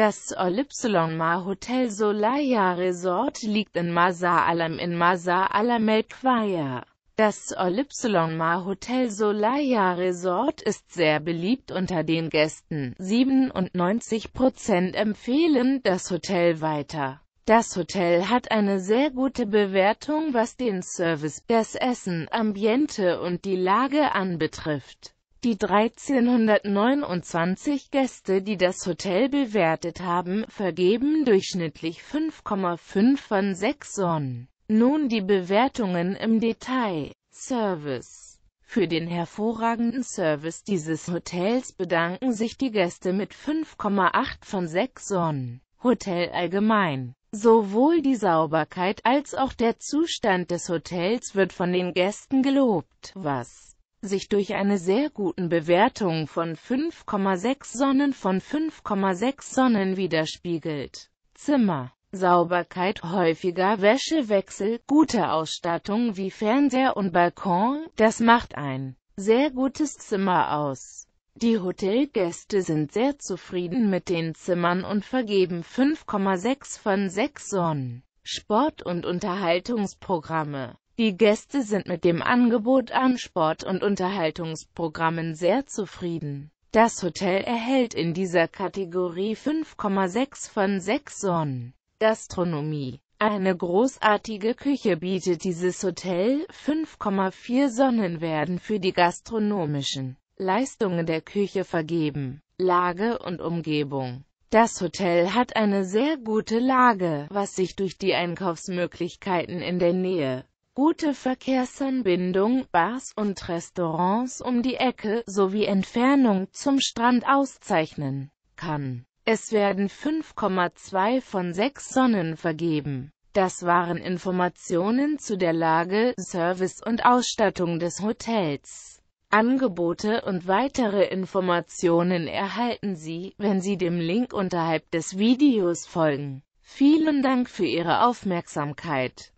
Das Olypsilon-Mar Hotel Solaya Resort liegt in Masa Alam in Masa Alam El Kwaya. Das Olypsilon-Mar Hotel Solaya Resort ist sehr beliebt unter den Gästen. 97% empfehlen das Hotel weiter. Das Hotel hat eine sehr gute Bewertung, was den Service, das Essen, Ambiente und die Lage anbetrifft. Die 1329 Gäste, die das Hotel bewertet haben, vergeben durchschnittlich 5,5 von 6 Sonnen. Nun die Bewertungen im Detail. Service Für den hervorragenden Service dieses Hotels bedanken sich die Gäste mit 5,8 von 6 Sonnen. Hotel allgemein Sowohl die Sauberkeit als auch der Zustand des Hotels wird von den Gästen gelobt, was sich durch eine sehr guten Bewertung von 5,6 Sonnen von 5,6 Sonnen widerspiegelt. Zimmer Sauberkeit, häufiger Wäschewechsel, gute Ausstattung wie Fernseher und Balkon, das macht ein sehr gutes Zimmer aus. Die Hotelgäste sind sehr zufrieden mit den Zimmern und vergeben 5,6 von 6 Sonnen. Sport- und Unterhaltungsprogramme die Gäste sind mit dem Angebot an Sport- und Unterhaltungsprogrammen sehr zufrieden. Das Hotel erhält in dieser Kategorie 5,6 von 6 Sonnen. Gastronomie eine großartige Küche bietet dieses Hotel, 5,4 Sonnen werden für die gastronomischen Leistungen der Küche vergeben. Lage und Umgebung Das Hotel hat eine sehr gute Lage, was sich durch die Einkaufsmöglichkeiten in der Nähe gute Verkehrsanbindung, Bars und Restaurants um die Ecke sowie Entfernung zum Strand auszeichnen kann. Es werden 5,2 von 6 Sonnen vergeben. Das waren Informationen zu der Lage, Service und Ausstattung des Hotels. Angebote und weitere Informationen erhalten Sie, wenn Sie dem Link unterhalb des Videos folgen. Vielen Dank für Ihre Aufmerksamkeit.